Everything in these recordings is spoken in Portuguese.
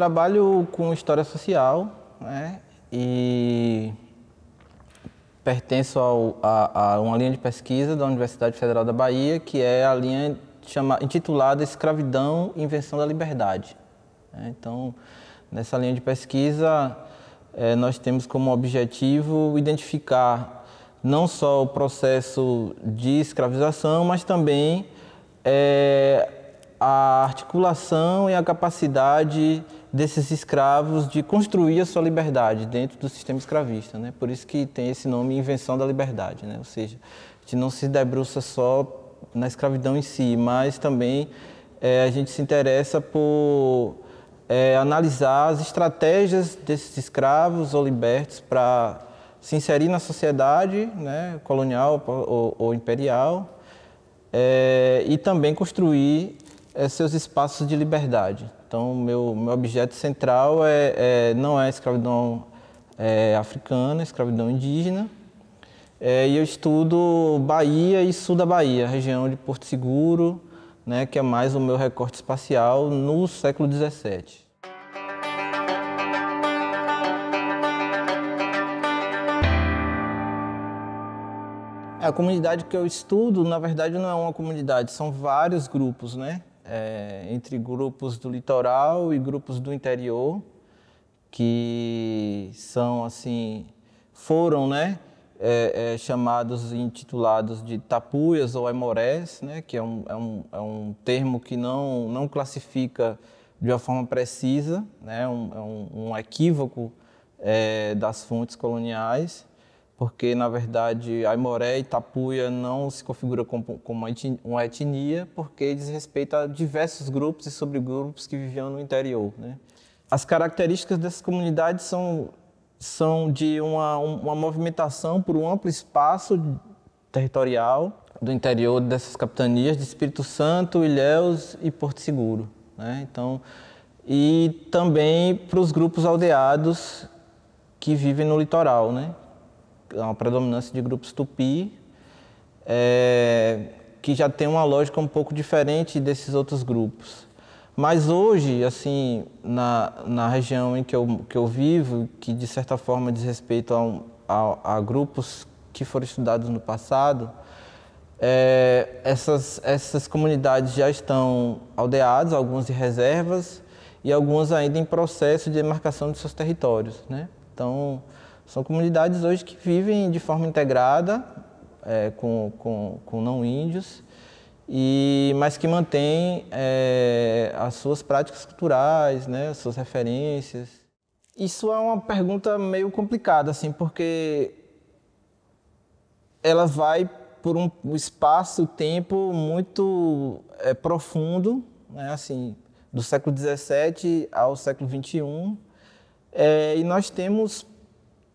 trabalho com história social né, e pertenço ao, a, a, uma linha de pesquisa da Universidade Federal da Bahia, que é a linha chama, intitulada Escravidão e Invenção da Liberdade. Né. Então, nessa linha de pesquisa, eh, nós temos como objetivo identificar não só o processo de escravização, mas também eh, a articulação e a capacidade desses escravos de construir a sua liberdade dentro do sistema escravista, né? Por isso que tem esse nome invenção da liberdade, né? Ou seja, a gente não se debruça só na escravidão em si, mas também é, a gente se interessa por é, analisar as estratégias desses escravos ou libertos para se inserir na sociedade né, colonial ou, ou imperial é, e também construir é, seus espaços de liberdade. Então, meu, meu objeto central é, é não é a escravidão é, africana, escravidão indígena, é, e eu estudo Bahia e sul da Bahia, região de Porto Seguro, né, que é mais o meu recorte espacial no século XVII. A comunidade que eu estudo, na verdade, não é uma comunidade, são vários grupos, né? é, entre grupos do litoral e grupos do interior, que são assim, foram, né? É, é, chamados e intitulados de tapuias ou emorés, né, que é um, é um, é um termo que não, não classifica de uma forma precisa, né, um, é um, um equívoco é, das fontes coloniais porque na verdade Aimoré e Tapuia não se configura como, uma etnia, porque diz respeito a diversos grupos e subgrupos que viviam no interior. Né? As características dessas comunidades são, são de uma, uma movimentação por um amplo espaço territorial do interior dessas capitanias de Espírito Santo, Ilhéus e Porto Seguro. Né? Então, e também para os grupos aldeados que vivem no litoral, né? É uma predominância de grupos tupi, é, que já tem uma lógica um pouco diferente desses outros grupos. Mas hoje, assim, na, na região em que eu, que eu vivo, que de certa forma diz respeito a, a, a grupos que foram estudados no passado, é, essas, essas comunidades já estão aldeadas, algumas em reservas e algumas ainda em processo de demarcação de seus territórios. Né? Então, são comunidades hoje que vivem de forma integrada é, com, com, com não índios, e, mas que mantêm é, as suas práticas culturais, né, as suas referências. Isso é uma pergunta meio complicada, assim, porque ela vai por um espaço-tempo muito é, profundo, né, assim, do século XVII ao século XXI, é, e nós temos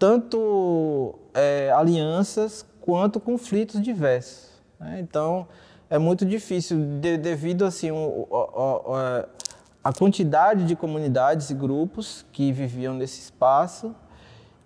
tanto é, alianças quanto conflitos diversos. Né? Então, é muito difícil, de, devido assim, a, é, a quantidade de comunidades e grupos que viviam nesse espaço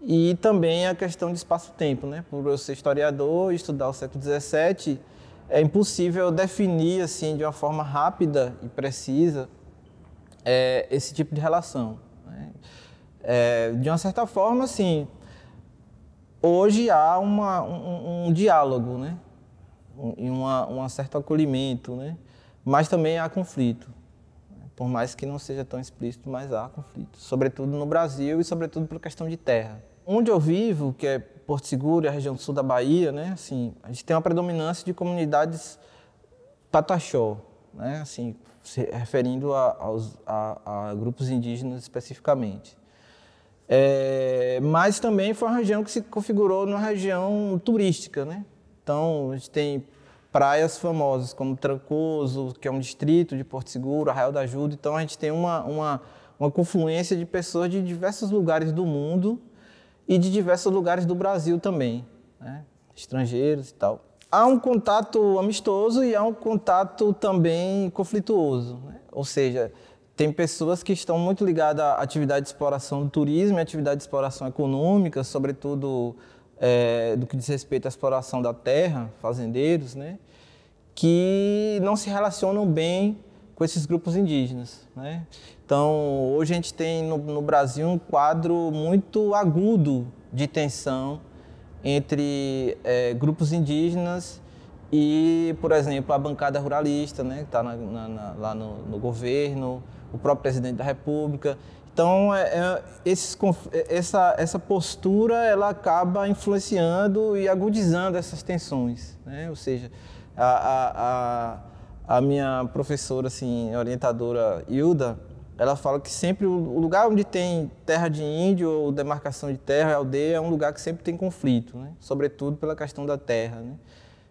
e também a questão de espaço-tempo. Né? Por eu ser historiador e estudar o século XVII, é impossível definir assim, de uma forma rápida e precisa é, esse tipo de relação. Né? É, de uma certa forma, assim, hoje há uma, um, um diálogo, né? E uma, um certo acolhimento, né? Mas também há conflito. Por mais que não seja tão explícito, mas há conflito. Sobretudo no Brasil e sobretudo por questão de terra. Onde eu vivo, que é Porto Seguro, a região sul da Bahia, né? Assim, a gente tem uma predominância de comunidades pataxó, né? Assim, se referindo a, aos, a, a grupos indígenas especificamente. É, mas também foi uma região que se configurou numa região turística, né? Então, a gente tem praias famosas como Trancoso, que é um distrito de Porto Seguro, Arraial da Ajuda. Então, a gente tem uma, uma, uma confluência de pessoas de diversos lugares do mundo e de diversos lugares do Brasil também, né? estrangeiros e tal. Há um contato amistoso e há um contato também conflituoso, né? ou seja, tem pessoas que estão muito ligadas à atividade de exploração do turismo e atividade de exploração econômica, sobretudo é, do que diz respeito à exploração da terra, fazendeiros, né? que não se relacionam bem com esses grupos indígenas. Né? Então, hoje a gente tem no, no Brasil um quadro muito agudo de tensão entre é, grupos indígenas e, por exemplo, a bancada ruralista, né, que está lá no, no governo, o próprio presidente da República. Então, é, é esses, é, essa, essa postura ela acaba influenciando e agudizando essas tensões. Né? Ou seja, a, a, a, minha professora, assim, orientadora Hilda, ela fala que sempre o lugar onde tem terra de índio ou demarcação de terra, aldeia, é um lugar que sempre tem conflito, né? sobretudo pela questão da terra. Né?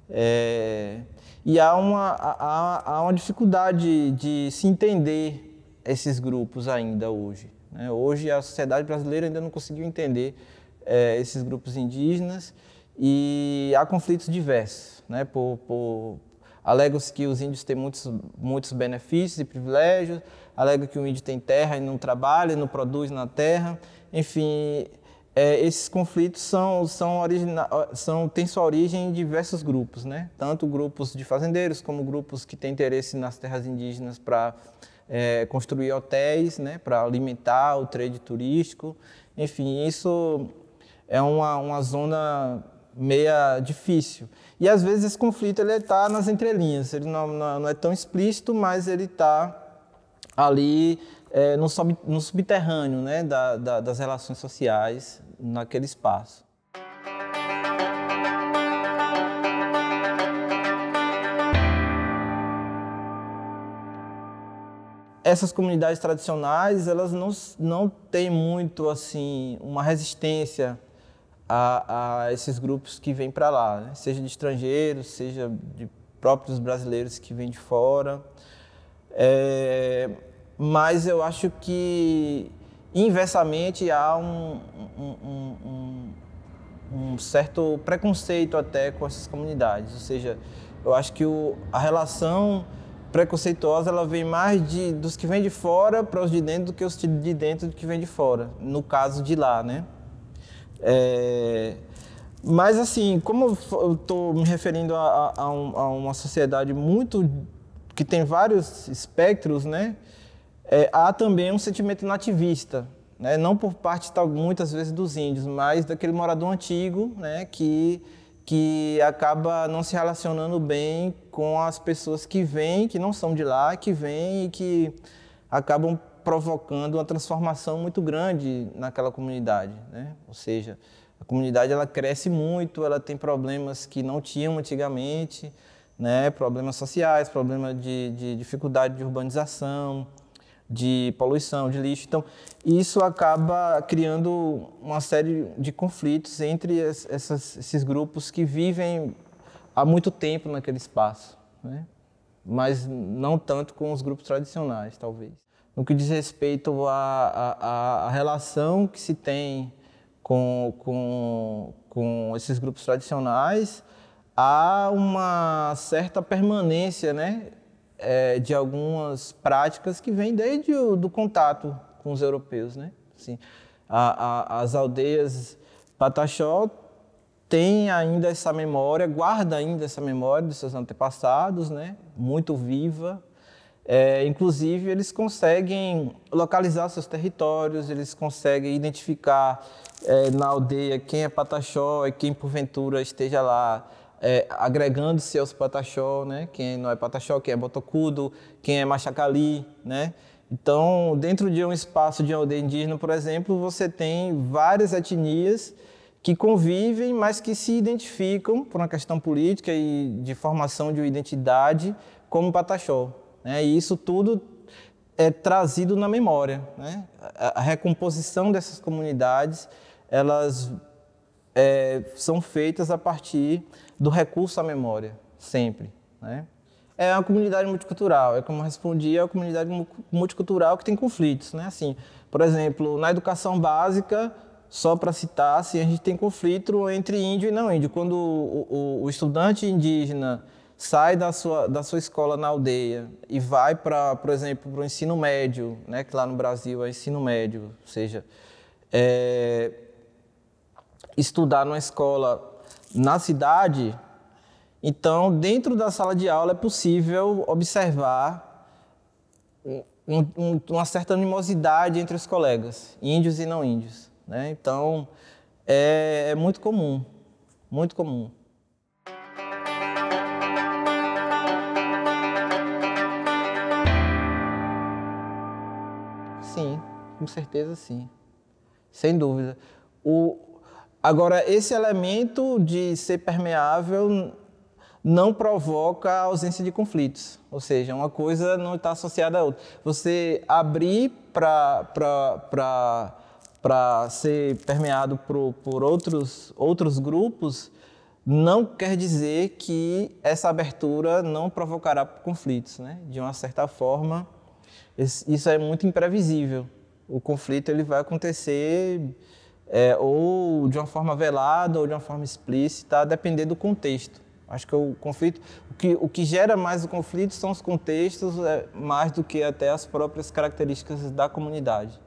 É, e há uma, há, há uma dificuldade de se entender esses grupos ainda hoje. Né? Hoje a sociedade brasileira ainda não conseguiu entender é, esses grupos indígenas e há conflitos diversos. Né? Por, por, alegam-se que os índios têm muitos, muitos benefícios e privilégios, alegam que o índio tem terra e não trabalha, não produz na terra. Enfim, é, esses conflitos são, são, origina, são, têm sua origem em diversos grupos, né? tanto grupos de fazendeiros como grupos que têm interesse nas terras indígenas para é, construir hotéis né, para alimentar o trade turístico. Enfim, isso é uma, uma zona meia difícil. E às vezes esse conflito ele está nas entrelinhas, ele não, não, é tão explícito, mas ele está ali é, no, sub, no, subterrâneo né, da, da, das relações sociais naquele espaço. essas comunidades tradicionais, elas não, não têm muito, assim, uma resistência a, a esses grupos que vêm para lá, né? seja de estrangeiros, seja de próprios brasileiros que vêm de fora. É, mas eu acho que, inversamente, há um, um, um, um, certo preconceito até com essas comunidades. Ou seja, eu acho que o, a relação preconceituosa ela vem mais de, dos que vêm de fora para os de dentro do que os de dentro do que vêm de fora, no caso de lá, né? É, mas assim, como eu estou me referindo a, a, a, uma sociedade muito que tem vários espectros, né? É, há também um sentimento nativista, né? Não por parte muitas vezes dos índios, mas daquele morador antigo, né? Que que acaba não se relacionando bem com as pessoas que vêm, que não são de lá, que vêm e que acabam provocando uma transformação muito grande naquela comunidade, né? Ou seja, a comunidade ela cresce muito, ela tem problemas que não tinham antigamente, né? Problemas sociais, problema de, de dificuldade de urbanização, de poluição, de lixo. Então, isso acaba criando uma série de conflitos entre essas, esses grupos que vivem há muito tempo naquele espaço, né? mas não tanto com os grupos tradicionais, talvez. No que diz respeito à, à, à relação que se tem com, com, com esses grupos tradicionais, há uma certa permanência, né? é, de algumas práticas que vêm desde o do contato com os europeus, né? Assim, a, a, as aldeias Pataxó têm ainda essa memória, guarda ainda essa memória dos seus antepassados, né? Muito viva. É, inclusive, eles conseguem localizar seus territórios, eles conseguem identificar é, na aldeia quem é Pataxó e quem porventura esteja lá é, agregando-se aos pataxó, né? Quem não é pataxó, quem é botocudo, quem é machacali, né? Então, dentro de um espaço de aldeia indígena, por exemplo, você tem várias etnias que convivem, mas que se identificam por uma questão política e de formação de uma identidade como pataxó. Né? E isso tudo é trazido na memória. Né? A, recomposição dessas comunidades, elas é, são feitas a partir do recurso à memória, sempre. Né? É uma comunidade multicultural, é como eu respondi, é uma comunidade multicultural que tem conflitos. Né? Assim, por exemplo, na educação básica, só para citar, assim, a gente tem conflito entre índio e não índio. Quando o, o, o estudante indígena sai da sua, da sua escola na aldeia e vai para, por exemplo, para o ensino médio, né, que lá no Brasil é ensino médio, ou seja, é, estudar numa escola na cidade, então dentro da sala de aula é possível observar um, um, uma certa animosidade entre os colegas, índios e não índios. Né? Então é, é muito comum, muito comum. Sim, com certeza sim. Sem dúvida. O, Agora, esse elemento de ser permeável não provoca a ausência de conflitos, ou seja, uma coisa não está associada a outra. Você abrir para ser permeado por, por outros, outros grupos não quer dizer que essa abertura não provocará conflitos. Né? De uma certa forma, isso é muito imprevisível. O conflito ele vai acontecer é, ou de uma forma velada ou de uma forma explícita, a depender do contexto. Acho que o conflito, o que, o que gera mais o conflito são os contextos, é, mais do que até as próprias características da comunidade.